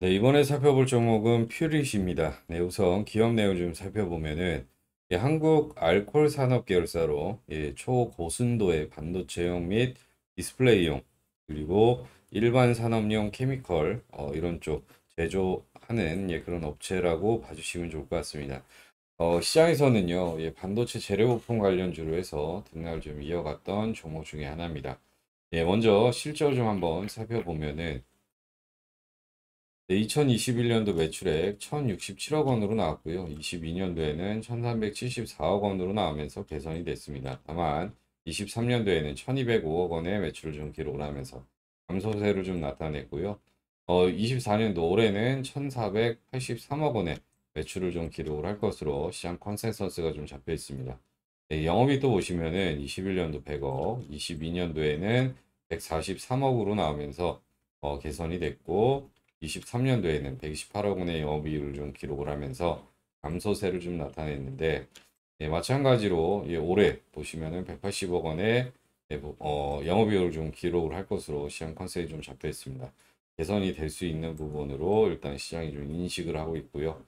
네, 이번에 살펴볼 종목은 퓨릿입니다. 네, 우선 기업 내용 좀 살펴보면은 예, 한국 알콜 산업 계열사로 예, 초고순도의 반도체용 및 디스플레이용 그리고 일반 산업용 케미컬 어, 이런 쪽 제조하는 예, 그런 업체라고 봐주시면 좋을 것 같습니다. 어, 시장에서는요 예, 반도체 재료 부품 관련주로 해서 등락을 좀 이어갔던 종목 중에 하나입니다. 예, 먼저 실적을 좀 한번 살펴보면은 2021년도 매출액 1,067억 원으로 나왔고요. 22년도에는 1,374억 원으로 나오면서 개선이 됐습니다. 다만 23년도에는 1,205억 원의 매출을 좀 기록을 하면서 감소세를 좀 나타냈고요. 어, 24년도 올해는 1,483억 원의 매출을 좀 기록을 할 것으로 시장 컨센서스가 좀 잡혀 있습니다. 네, 영업이 또 보시면은 21년도 100억, 22년도에는 143억으로 나오면서 어, 개선이 됐고 23년도에는 128억 원의 영업이익을 좀 기록을 하면서 감소세를 좀 나타냈는데 예, 마찬가지로 예, 올해 보시면은 180억 원의 예, 뭐, 어, 영업이익을 좀 기록을 할 것으로 시장 컨셉이 좀 잡혀 있습니다. 개선이 될 수 있는 부분으로 일단 시장이 좀 인식을 하고 있고요.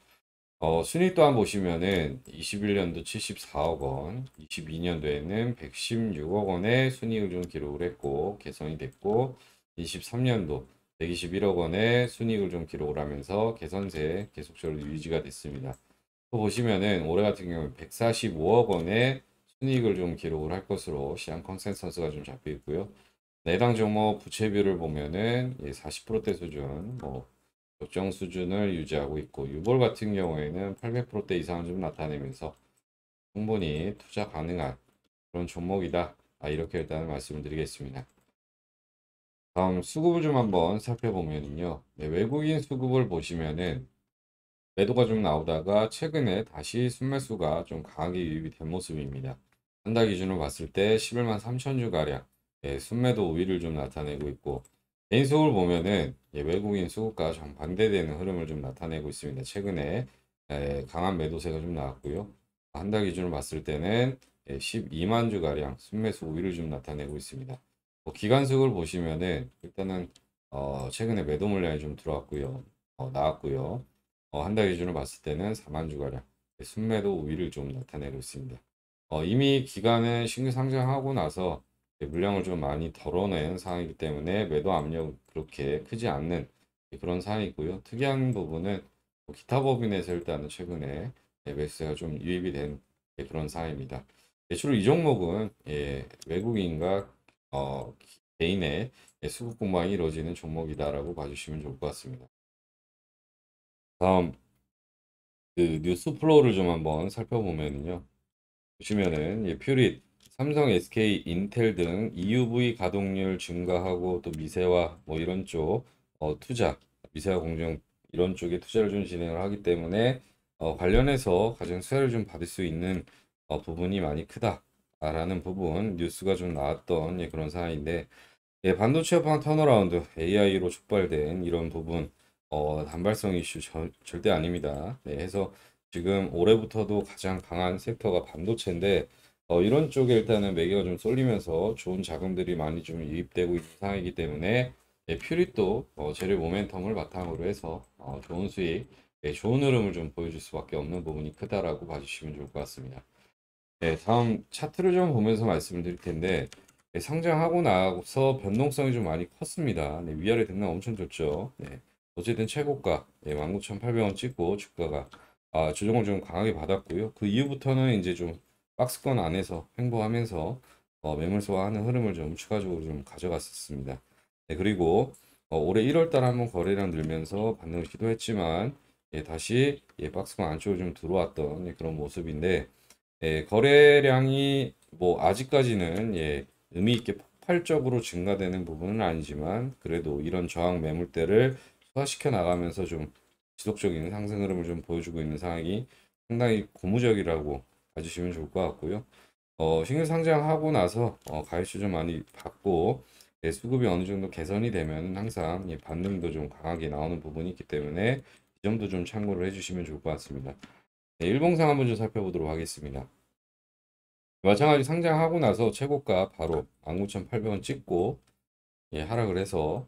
어, 순위 또한 보시면은 21년도 74억 원, 22년도에는 116억 원의 순익을 좀 기록을 했고 개선이 됐고 23년도 121억 원의 순이익을 좀 기록을 하면서 개선세 계속적으로 유지가 됐습니다. 또 보시면은 올해 같은 경우는 145억 원의 순이익을 좀 기록을 할 것으로 시장 컨센서스가 좀 잡혀 있고요. 내당 종목 부채비율을 보면은 40%대 예, 수준, 뭐 적정 수준을 유지하고 있고 유볼 같은 경우에는 800%대 이상을 좀 나타내면서 충분히 투자 가능한 그런 종목이다. 아, 이렇게 일단 말씀을 드리겠습니다. 다음 수급을 좀 한번 살펴보면요. 네, 외국인 수급을 보시면은 매도가 좀 나오다가 최근에 다시 순매수가 좀 강하게 유입이 된 모습입니다. 한달 기준으로 봤을 때 11만 3천 주가량 예, 순매도 우위를 좀 나타내고 있고 개인 수급을 보면은 예, 외국인 수급과 정반대되는 흐름을 좀 나타내고 있습니다. 최근에 예, 강한 매도세가 좀 나왔고요. 한달 기준으로 봤을 때는 예, 12만 주가량 순매수 우위를 좀 나타내고 있습니다. 뭐 기간수을 보시면은 일단은 어 최근에 매도 물량이 좀 들어왔고요. 어 나왔고요. 어한 달 기준으로 봤을 때는 4만 주가량 순매도 우위를 좀 나타내고 있습니다. 어 이미 기간에 신규 상장하고 나서 물량을 좀 많이 덜어낸 상황이기 때문에 매도 압력 그렇게 크지 않는 그런 상황이고요. 특이한 부분은 뭐 기타 법인에서 일단은 최근에 매수세가 좀 유입이 된 그런 상황입니다. 주로 이 종목은 예, 외국인과 어, 개인의 수급 공방이 이루어지는 종목이다라고 봐주시면 좋을 것 같습니다. 다음 그 뉴스 플로우를 좀 한번 살펴보면요. 보시면은 예, 퓨릿, 삼성, SK, 인텔 등 EUV 가동률 증가하고 또 미세화 뭐 이런 쪽 어, 투자, 미세화 공정 이런 쪽에 투자를 좀 진행을 하기 때문에 어, 관련해서 가장 수혜를 좀 받을 수 있는 어, 부분이 많이 크다. 라는 부분 뉴스가 좀 나왔던 예, 그런 상황인데 예, 반도체 업황 턴어라운드 AI로 촉발된 이런 부분 어, 단발성 이슈 저, 절대 아닙니다. 예, 해서 지금 올해부터도 가장 강한 섹터가 반도체인데 어, 이런 쪽에 일단은 매개가 좀 쏠리면서 좋은 자금들이 많이 좀 유입되고 있는 상황이기 때문에 예, 퓨리 또 어, 재료 모멘텀을 바탕으로 해서 어, 좋은 수익, 예, 좋은 흐름을 좀 보여줄 수밖에 없는 부분이 크다라고 봐주시면 좋을 것 같습니다. 네, 다음 차트를 좀 보면서 말씀을 드릴 텐데 네, 상장하고 나서 변동성이 좀 많이 컸습니다. 네, 위아래 등락 엄청 좋죠. 네, 어쨌든 최고가 네, 19,800원 찍고 주가가 아, 조정을 좀 강하게 받았고요. 그 이후부터는 이제 좀 박스권 안에서 횡보하면서 어, 매물 소화하는 흐름을 좀 추가적으로 좀 가져갔었습니다. 네, 그리고 어, 올해 1월달 한번 거래량 늘면서 반등을 시도했지만 예, 다시 예, 박스권 안쪽으로 좀 들어왔던 예, 그런 모습인데 예, 거래량이 뭐 아직까지는 예, 의미 있게 폭발적으로 증가되는 부분은 아니지만 그래도 이런 저항 매물대를 소화시켜 나가면서 좀 지속적인 상승 흐름을 좀 보여주고 있는 상황이 상당히 고무적이라고 봐주시면 좋을 것 같고요. 어, 신규 상장하고 나서 어, 가입수 좀 많이 받고 예, 수급이 어느 정도 개선이 되면 항상 예, 반등도 좀 강하게 나오는 부분이 있기 때문에 이 점도 좀 참고를 해주시면 좋을 것 같습니다. 네, 일봉상 한번 좀 살펴보도록 하겠습니다. 마찬가지 상장하고 나서 최고가 바로 19,800원 찍고 예, 하락을 해서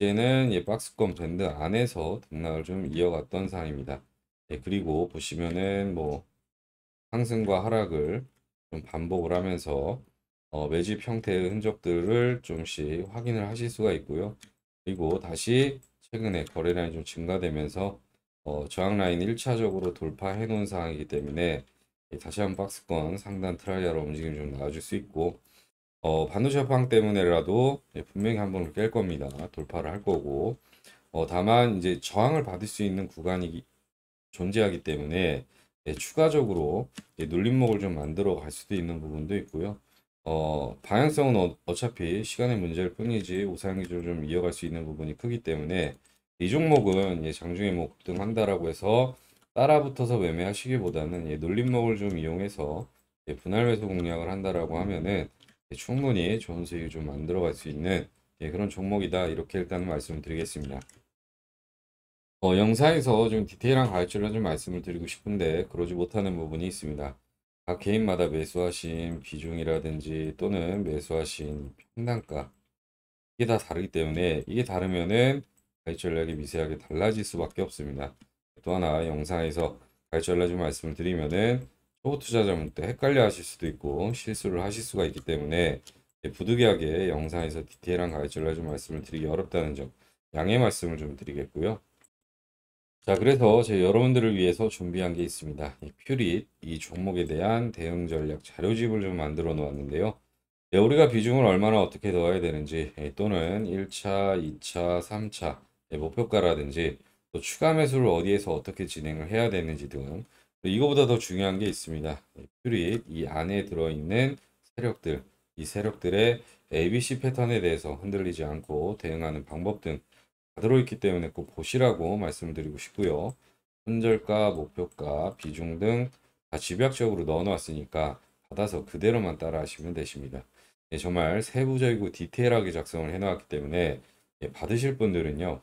이제는 예, 박스권 밴드 안에서 등락을 좀 이어갔던 상황입니다. 예, 그리고 보시면은 뭐 상승과 하락을 좀 반복을 하면서 어, 매집 형태의 흔적들을 좀씩 확인을 하실 수가 있고요. 그리고 다시 최근에 거래량이 좀 증가되면서 어, 저항 라인 1차적으로 돌파해 놓은 상황이기 때문에 다시 한 박스권 상단 트라이아로 움직임 좀 나와줄 수 있고 어, 반도체 업황 때문에라도 예, 분명히 한번 깰 겁니다. 돌파를 할 거고 어, 다만 이제 저항을 받을 수 있는 구간이 존재하기 때문에 예, 추가적으로 예, 눌림목을 좀 만들어 갈 수도 있는 부분도 있고요. 어, 방향성은 어, 차피 시간의 문제일 뿐이지 우상위주로좀 이어갈 수 있는 부분이 크기 때문에 이 종목은 예, 장중에 뭐 급등한다라고 해서 따라붙어서 매매하시기보다는 예, 놀림목을 좀 이용해서 예, 분할 매수 공략을 한다라고 하면은 예, 충분히 좋은 수익을 좀 만들어갈 수 있는 예, 그런 종목이다 이렇게 일단 말씀드리겠습니다. 어, 영상에서 좀 디테일한 가이드를 좀 말씀을 드리고 싶은데 그러지 못하는 부분이 있습니다. 각 개인마다 매수하신 비중이라든지 또는 매수하신 평단가 이게 다 다르기 때문에 이게 다르면은 가이치 연락이 미세하게 달라질 수밖에 없습니다. 또 하나 영상에서 가이치 연락을 말씀을 드리면은 초보 투자자분 때 헷갈려 하실 수도 있고 실수를 하실 수가 있기 때문에 부득이하게 영상에서 디테일한 가이치 연락을 말씀을 드리기 어렵다는 점 양해 말씀을 좀 드리겠고요. 자 그래서 제 여러분들을 위해서 준비한 게 있습니다. 이 퓨릿 이 종목에 대한 대응 전략 자료집을 좀 만들어 놓았는데요. 예, 우리가 비중을 얼마나 어떻게 넣어야 되는지 예, 또는 1차, 2차, 3차 네, 목표가라든지 또 추가 매수를 어디에서 어떻게 진행을 해야 되는지 등 이거보다 더 중요한 게 있습니다. 네, 퓨릿 이 안에 들어있는 세력들 이 세력들의 ABC 패턴에 대해서 흔들리지 않고 대응하는 방법 등 다 들어있기 때문에 꼭 보시라고 말씀드리고 싶고요. 손절가, 목표가, 비중 등 다 집약적으로 넣어놨으니까 받아서 그대로만 따라 하시면 되십니다. 예, 정말 세부적이고 디테일하게 작성을 해놨기 때문에 예, 받으실 분들은요.